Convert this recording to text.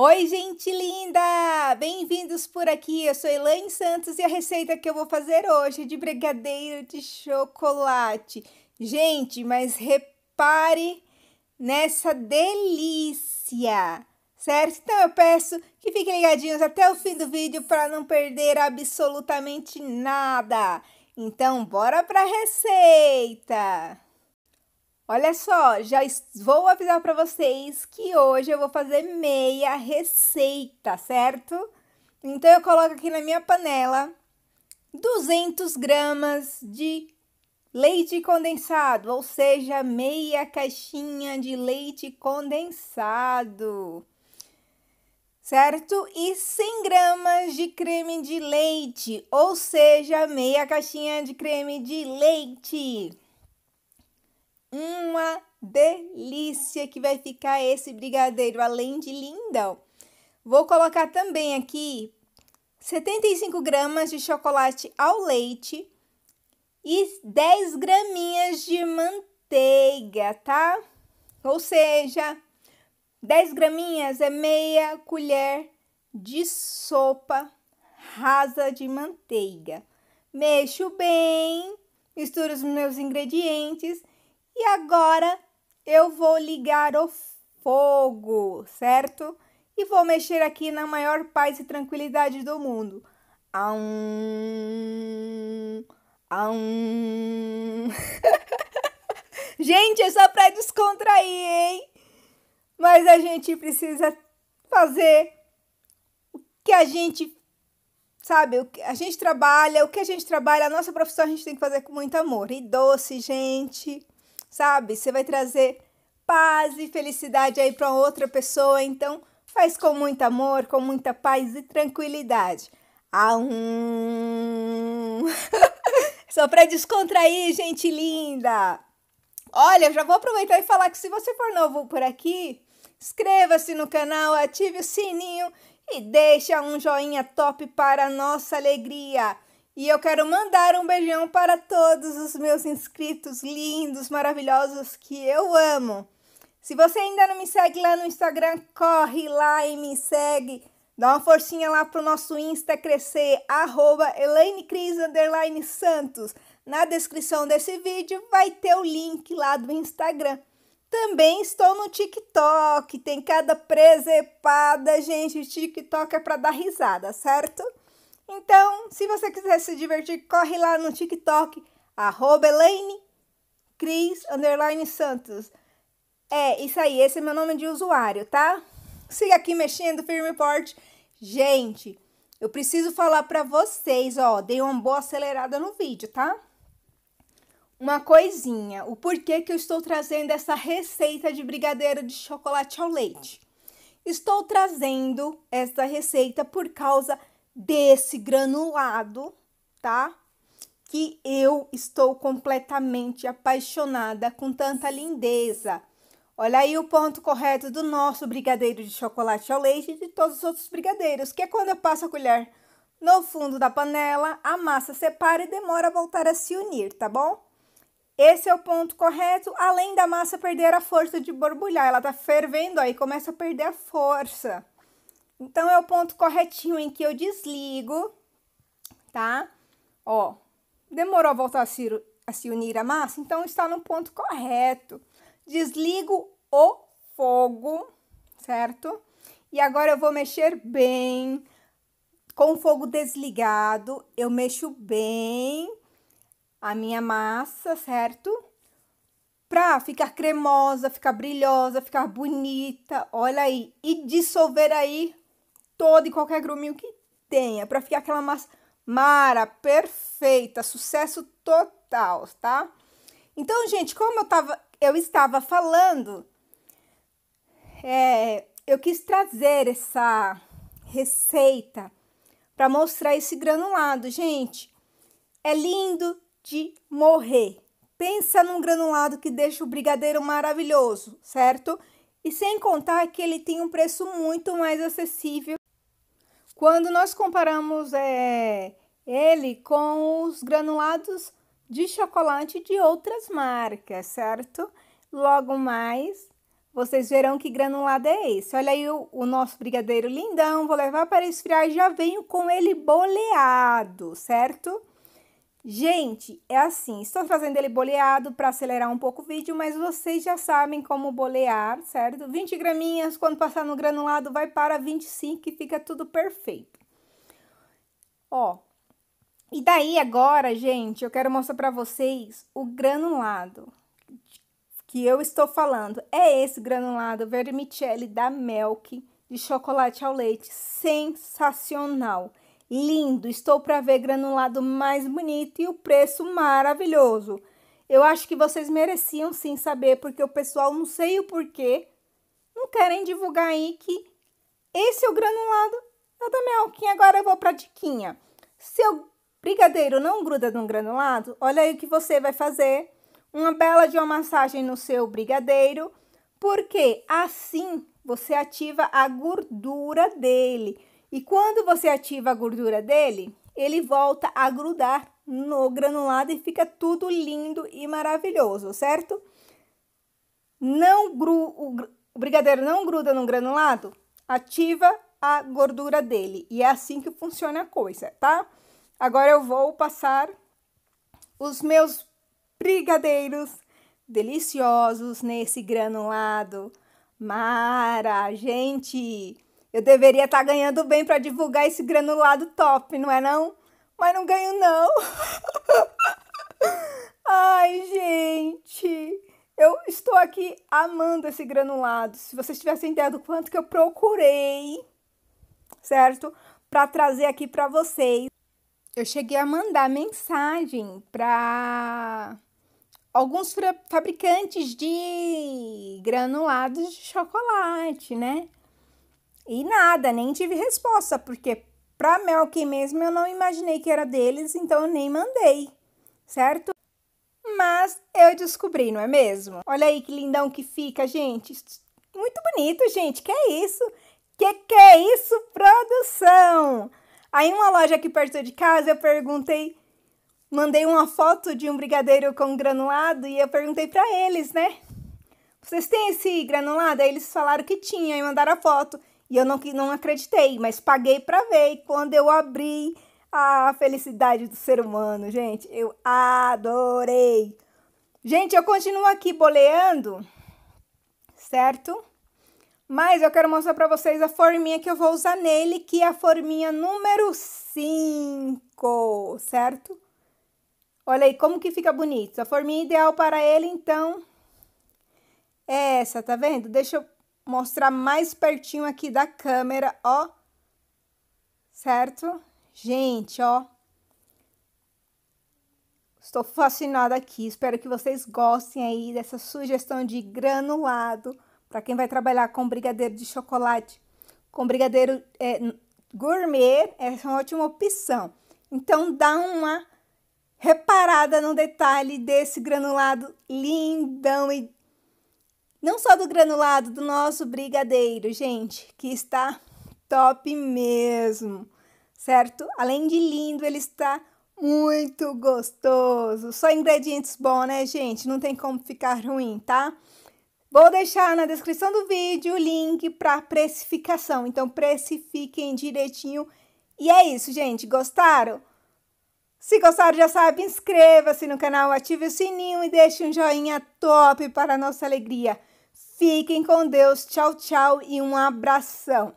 Oi, gente linda! Bem-vindos por aqui. Eu sou Elaine Santos e a receita que eu vou fazer hoje é de brigadeiro de chocolate. Gente, mas repare nessa delícia, certo? Então eu peço que fiquem ligadinhos até o fim do vídeo para não perder absolutamente nada. Então bora para a receita! Olha só, já vou avisar para vocês que hoje eu vou fazer meia receita, certo? Então eu coloco aqui na minha panela 200 gramas de leite condensado, ou seja, meia caixinha de leite condensado, certo? E 100 gramas de creme de leite, ou seja, meia caixinha de creme de leite. Uma delícia que vai ficar esse brigadeiro, além de lindão. Vou colocar também aqui 75 gramas de chocolate ao leite e 10 graminhas de manteiga, tá? Ou seja, 10 graminhas é meia colher de sopa rasa de manteiga. Mexo bem, misturo os meus ingredientes e agora eu vou ligar o fogo, certo? E vou mexer aqui na maior paz e tranquilidade do mundo. Aum, aum. gente, é só para descontrair, hein? Mas a gente precisa fazer o que a gente sabe, o que a gente trabalha, o que a gente trabalha, a nossa profissão a gente tem que fazer com muito amor e doce, gente sabe? Você vai trazer paz e felicidade aí para outra pessoa, então faz com muito amor, com muita paz e tranquilidade. Ah, um... Só para descontrair, gente linda. Olha, já vou aproveitar e falar que se você for novo por aqui, inscreva-se no canal, ative o sininho e deixa um joinha top para a nossa alegria. E eu quero mandar um beijão para todos os meus inscritos lindos, maravilhosos que eu amo. Se você ainda não me segue lá no Instagram, corre lá e me segue. Dá uma forcinha lá pro nosso Insta crescer, arroba Santos. Na descrição desse vídeo vai ter o link lá do Instagram. Também estou no TikTok, tem cada presepada, gente. TikTok é para dar risada, certo? Então, se você quiser se divertir, corre lá no TikTok, Elaine Cris Santos. É, isso aí, esse é meu nome de usuário, tá? Siga aqui mexendo, firme forte. Gente, eu preciso falar para vocês, ó, dei uma boa acelerada no vídeo, tá? Uma coisinha, o porquê que eu estou trazendo essa receita de brigadeiro de chocolate ao leite. Estou trazendo essa receita por causa desse granulado, tá? Que eu estou completamente apaixonada com tanta lindeza. Olha aí o ponto correto do nosso brigadeiro de chocolate ao leite e de todos os outros brigadeiros, que é quando eu passo a colher no fundo da panela, a massa separa e demora a voltar a se unir, tá bom? Esse é o ponto correto, além da massa perder a força de borbulhar, ela tá fervendo aí, começa a perder a força. Então, é o ponto corretinho em que eu desligo, tá? Ó, demorou a voltar a se, a se unir a massa? Então, está no ponto correto. Desligo o fogo, certo? E agora eu vou mexer bem. Com o fogo desligado, eu mexo bem a minha massa, certo? Pra ficar cremosa, ficar brilhosa, ficar bonita, olha aí. E dissolver aí todo e qualquer gruminho que tenha, para ficar aquela massa mara, perfeita, sucesso total, tá? Então, gente, como eu, tava, eu estava falando, é, eu quis trazer essa receita para mostrar esse granulado, gente. É lindo de morrer. Pensa num granulado que deixa o brigadeiro maravilhoso, certo? E sem contar que ele tem um preço muito mais acessível quando nós comparamos é, ele com os granulados de chocolate de outras marcas, certo? Logo mais, vocês verão que granulado é esse. Olha aí o, o nosso brigadeiro lindão, vou levar para esfriar, já venho com ele boleado, certo? Gente, é assim, estou fazendo ele boleado para acelerar um pouco o vídeo, mas vocês já sabem como bolear, certo? 20 graminhas, quando passar no granulado, vai para 25 e fica tudo perfeito. Ó, e daí agora, gente, eu quero mostrar para vocês o granulado que eu estou falando. É esse granulado vermicelli da Melk de chocolate ao leite, sensacional. Lindo, estou para ver granulado mais bonito e o preço maravilhoso. Eu acho que vocês mereciam sim saber, porque o pessoal, não sei o porquê, não querem divulgar aí que esse é o granulado Eu da Melquinha. Agora eu vou para a diquinha. Seu brigadeiro não gruda no granulado, olha aí o que você vai fazer. Uma bela de uma massagem no seu brigadeiro, porque assim você ativa a gordura dele. E quando você ativa a gordura dele, ele volta a grudar no granulado e fica tudo lindo e maravilhoso, certo? Não gru, o, o brigadeiro não gruda no granulado, ativa a gordura dele. E é assim que funciona a coisa, tá? Agora eu vou passar os meus brigadeiros deliciosos nesse granulado. Mara, gente! Eu deveria estar tá ganhando bem para divulgar esse granulado top, não é não? Mas não ganho não. Ai, gente. Eu estou aqui amando esse granulado. Se vocês tivessem ideia do quanto que eu procurei, certo? Para trazer aqui para vocês. Eu cheguei a mandar mensagem para alguns fabricantes de granulados de chocolate, né? E nada, nem tive resposta, porque para Melk mesmo eu não imaginei que era deles, então eu nem mandei, certo? Mas eu descobri, não é mesmo? Olha aí que lindão que fica, gente. Muito bonito, gente. Que é isso? Que que é isso, produção? Aí uma loja aqui perto de casa, eu perguntei, mandei uma foto de um brigadeiro com granulado e eu perguntei para eles, né? Vocês têm esse granulado? Aí eles falaram que tinha e mandaram a foto. E eu não, não acreditei, mas paguei para ver. E quando eu abri a felicidade do ser humano, gente, eu adorei. Gente, eu continuo aqui boleando, certo? Mas eu quero mostrar para vocês a forminha que eu vou usar nele, que é a forminha número 5, certo? Olha aí como que fica bonito. A forminha ideal para ele, então, é essa, tá vendo? Deixa eu mostrar mais pertinho aqui da câmera, ó. Certo? Gente, ó. Estou fascinada aqui. Espero que vocês gostem aí dessa sugestão de granulado para quem vai trabalhar com brigadeiro de chocolate. Com brigadeiro é, gourmet, essa é uma ótima opção. Então, dá uma reparada no detalhe desse granulado lindão e não só do granulado, do nosso brigadeiro, gente, que está top mesmo, certo? Além de lindo, ele está muito gostoso. Só ingredientes bons, né, gente? Não tem como ficar ruim, tá? Vou deixar na descrição do vídeo o link para precificação. Então, precifiquem direitinho. E é isso, gente. Gostaram? Se gostaram, já sabe, inscreva-se no canal, ative o sininho e deixe um joinha top para a nossa alegria. Fiquem com Deus. Tchau, tchau e um abração.